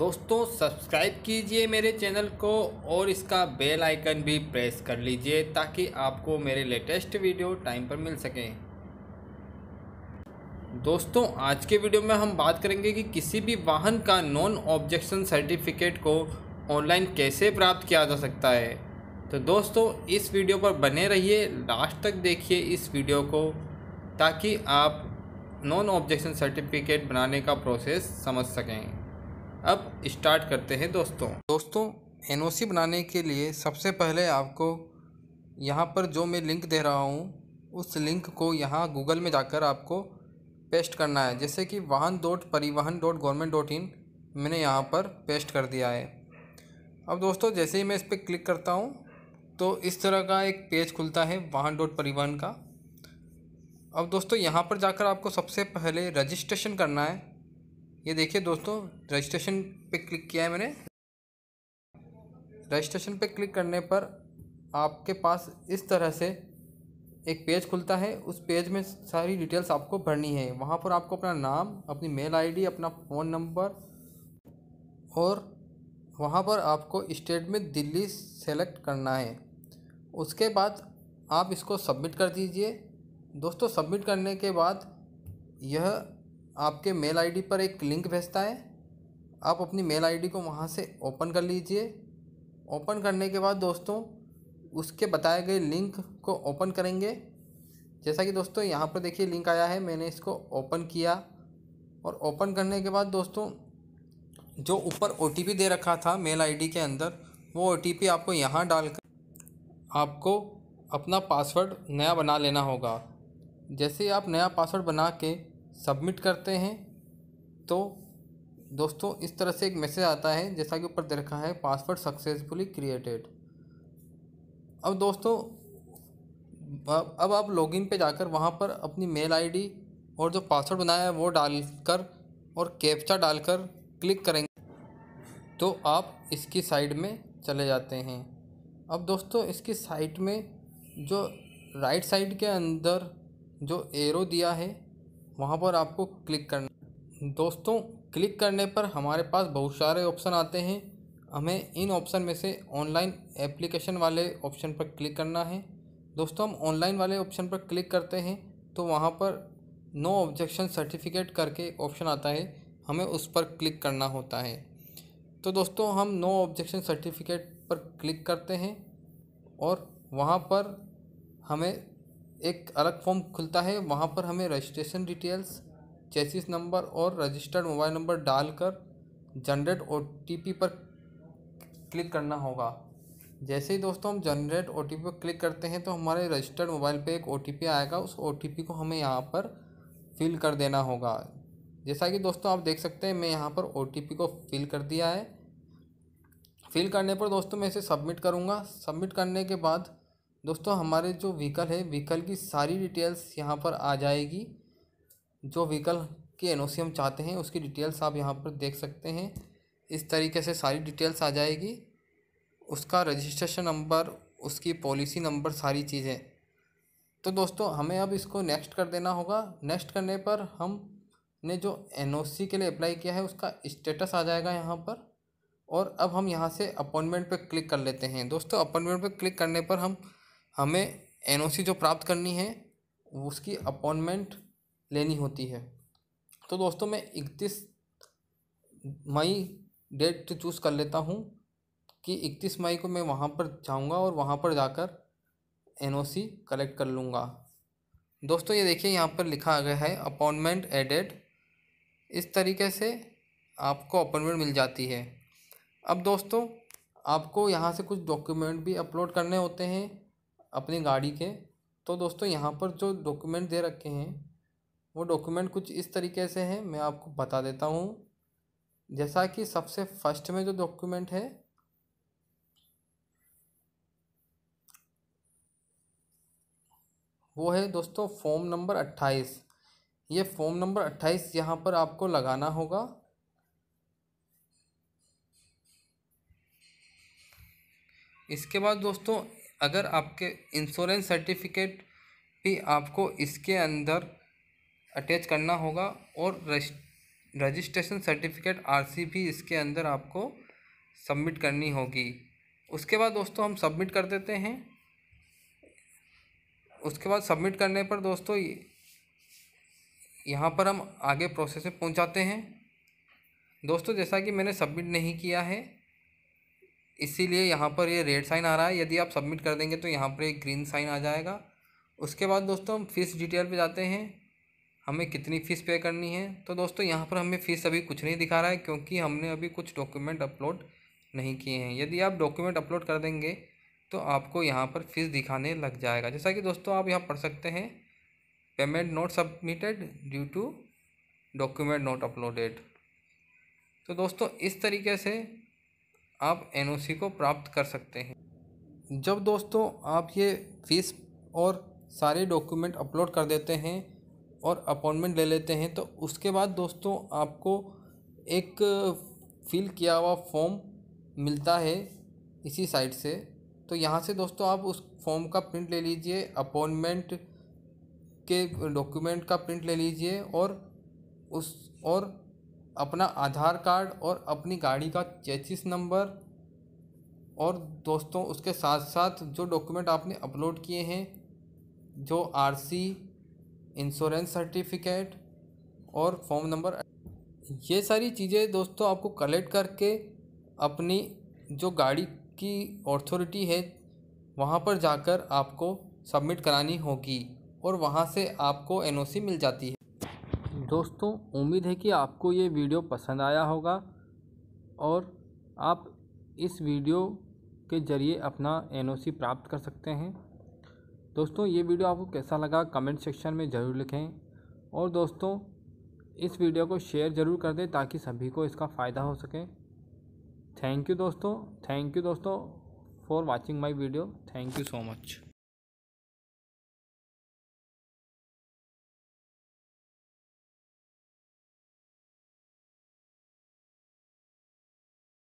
दोस्तों सब्सक्राइब कीजिए मेरे चैनल को और इसका बेल आइकन भी प्रेस कर लीजिए ताकि आपको मेरे लेटेस्ट वीडियो टाइम पर मिल सकें दोस्तों आज के वीडियो में हम बात करेंगे कि किसी भी वाहन का नॉन ऑब्जेक्शन सर्टिफिकेट को ऑनलाइन कैसे प्राप्त किया जा सकता है तो दोस्तों इस वीडियो पर बने रहिए लास्ट तक देखिए इस वीडियो को ताकि आप नॉन ऑब्जेक्शन सर्टिफिकेट बनाने का प्रोसेस समझ सकें अब स्टार्ट करते हैं दोस्तों दोस्तों एन बनाने के लिए सबसे पहले आपको यहाँ पर जो मैं लिंक दे रहा हूँ उस लिंक को यहाँ गूगल में जाकर आपको पेस्ट करना है जैसे कि वाहन डॉट परिवहन डॉट गवर्नमेंट डॉट इन मैंने यहाँ पर पेस्ट कर दिया है अब दोस्तों जैसे ही मैं इस पर क्लिक करता हूँ तो इस तरह का एक पेज खुलता है वाहन डॉट परिवहन का अब दोस्तों यहाँ पर जाकर आपको सबसे पहले रजिस्ट्रेशन करना है ये देखिए दोस्तों रजिस्ट्रेशन पे क्लिक किया है मैंने रजिस्ट्रेशन पे क्लिक करने पर आपके पास इस तरह से एक पेज खुलता है उस पेज में सारी डिटेल्स आपको भरनी है वहाँ पर आपको अपना नाम अपनी मेल आईडी अपना फ़ोन नंबर और वहाँ पर आपको स्टेट में दिल्ली सेलेक्ट करना है उसके बाद आप इसको सबमिट कर दीजिए दोस्तों सबमिट करने के बाद यह आपके मेल आईडी पर एक लिंक भेजता है आप अपनी मेल आईडी को वहाँ से ओपन कर लीजिए ओपन करने के बाद दोस्तों उसके बताए गए लिंक को ओपन करेंगे जैसा कि दोस्तों यहाँ पर देखिए लिंक आया है मैंने इसको ओपन किया और ओपन करने के बाद दोस्तों जो ऊपर ओ दे रखा था मेल आई के अंदर वो ओ आपको यहाँ डालकर आपको अपना पासवर्ड नया बना लेना होगा जैसे आप नया पासवर्ड बना के सबमिट करते हैं तो दोस्तों इस तरह से एक मैसेज आता है जैसा कि ऊपर देखा है पासवर्ड सक्सेसफुली क्रिएटेड अब दोस्तों अब आप लॉगिन पे जाकर वहाँ पर अपनी मेल आईडी और जो पासवर्ड बनाया है वो डालकर और कैप्चा डालकर क्लिक करेंगे तो आप इसकी साइड में चले जाते हैं अब दोस्तों इसकी साइट में जो राइट साइड के अंदर जो एरो दिया है वहाँ पर आपको क्लिक करना दोस्तों क्लिक करने पर हमारे पास बहुत सारे ऑप्शन आते हैं हमें इन ऑप्शन में से ऑनलाइन एप्लीकेशन वाले ऑप्शन पर क्लिक करना है दोस्तों हम ऑनलाइन वाले ऑप्शन पर क्लिक करते हैं तो वहाँ पर नो ऑब्जेक्शन सर्टिफिकेट करके ऑप्शन आता है हमें उस पर क्लिक करना होता है तो दोस्तों हम नो ऑब्जेक्शन सर्टिफिकेट पर क्लिक करते हैं और वहाँ पर हमें एक अलग फॉर्म खुलता है वहाँ पर हमें रजिस्ट्रेशन डिटेल्स चेसिस नंबर और रजिस्टर्ड मोबाइल नंबर डालकर जनरेट ओ पर क्लिक करना होगा जैसे ही दोस्तों हम जनरेट ओ पर क्लिक करते हैं तो हमारे रजिस्टर्ड मोबाइल पे एक ओ आएगा उस ओ को हमें यहाँ पर फिल कर देना होगा जैसा कि दोस्तों आप देख सकते हैं मैं यहाँ पर ओ को फिल कर दिया है फिल करने पर दोस्तों मैं इसे सबमिट करूँगा सबमिट करने के बाद दोस्तों हमारे जो व्हीकल है व्हीकल की सारी डिटेल्स यहाँ पर आ जाएगी जो व्हीकल की एन हम चाहते हैं उसकी डिटेल्स आप यहाँ पर देख सकते हैं इस तरीके से सारी डिटेल्स आ जाएगी उसका रजिस्ट्रेशन नंबर उसकी पॉलिसी नंबर सारी चीज़ें तो दोस्तों हमें अब इसको नेक्स्ट कर देना होगा नेक्स्ट करने पर हम ने जो एन के लिए अप्लाई किया है उसका स्टेटस आ जाएगा यहाँ पर और अब हम यहाँ से अपॉइंटमेंट पे क्लिक कर लेते हैं दोस्तों अपॉइंटमेंट पे क्लिक करने पर हम हमें एनओसी जो प्राप्त करनी है उसकी अपॉइंटमेंट लेनी होती है तो दोस्तों मैं इकतीस मई डेट चूज़ कर लेता हूँ कि इकतीस मई को मैं वहाँ पर जाऊँगा और वहाँ पर जाकर एनओसी कलेक्ट कर लूँगा दोस्तों ये देखिए यहाँ पर लिखा गया है अपॉइंटमेंट एडेड इस तरीके से आपको अपॉइंटमेंट मिल जाती है अब दोस्तों आपको यहाँ से कुछ डॉक्यूमेंट भी अपलोड करने होते हैं अपनी गाड़ी के तो दोस्तों यहाँ पर जो डॉक्यूमेंट दे रखे हैं वो डॉक्यूमेंट कुछ इस तरीके से है मैं आपको बता देता हूँ जैसा कि सबसे फर्स्ट में जो डॉक्यूमेंट है वो है दोस्तों फॉर्म नंबर अट्ठाईस ये फॉर्म नंबर अट्ठाईस यहाँ पर आपको लगाना होगा इसके बाद दोस्तों अगर आपके इंश्योरेंस सर्टिफिकेट भी आपको इसके अंदर अटैच करना होगा और रजिस्ट्रेशन सर्टिफिकेट आरसी भी इसके अंदर आपको सबमिट करनी होगी उसके बाद दोस्तों हम सबमिट कर देते हैं उसके बाद सबमिट करने पर दोस्तों यहाँ पर हम आगे प्रोसेस में पहुँचाते हैं दोस्तों जैसा कि मैंने सबमिट नहीं किया है इसीलिए यहाँ पर ये रेड साइन आ रहा है यदि आप सबमिट कर देंगे तो यहाँ पर एक ग्रीन साइन आ जाएगा उसके बाद दोस्तों हम फ़ीस डिटेल पे जाते हैं हमें कितनी फ़ीस पे करनी है तो दोस्तों यहाँ पर हमें फ़ीस अभी कुछ नहीं दिखा रहा है क्योंकि हमने अभी कुछ डॉक्यूमेंट अपलोड नहीं किए हैं यदि आप डॉक्यूमेंट अपलोड कर देंगे तो आपको यहाँ पर फ़ीस दिखाने लग जाएगा जैसा कि दोस्तों आप यहाँ पढ़ सकते हैं payment not submitted due to document not uploaded तो दोस्तों इस तरीके से आप एन को प्राप्त कर सकते हैं जब दोस्तों आप ये फीस और सारे डॉक्यूमेंट अपलोड कर देते हैं और अपॉइंटमेंट ले लेते हैं तो उसके बाद दोस्तों आपको एक फिल किया हुआ फॉर्म मिलता है इसी साइट से तो यहाँ से दोस्तों आप उस फॉर्म का प्रिंट ले लीजिए अपॉइंटमेंट के डॉक्यूमेंट का प्रिंट ले लीजिए और उस और अपना आधार कार्ड और अपनी गाड़ी का चेचिस नंबर और दोस्तों उसके साथ साथ जो डॉक्यूमेंट आपने अपलोड किए हैं जो आरसी इंश्योरेंस सर्टिफिकेट और फॉर्म नंबर ये सारी चीज़ें दोस्तों आपको कलेक्ट करके अपनी जो गाड़ी की ऑथोरिटी है वहाँ पर जाकर आपको सबमिट करानी होगी और वहाँ से आपको एनओसी मिल जाती है दोस्तों उम्मीद है कि आपको ये वीडियो पसंद आया होगा और आप इस वीडियो के ज़रिए अपना एनओसी प्राप्त कर सकते हैं दोस्तों ये वीडियो आपको कैसा लगा कमेंट सेक्शन में ज़रूर लिखें और दोस्तों इस वीडियो को शेयर ज़रूर कर दें ताकि सभी को इसका फ़ायदा हो सके थैंक यू दोस्तों थैंक यू दोस्तों for watching my video thank you so much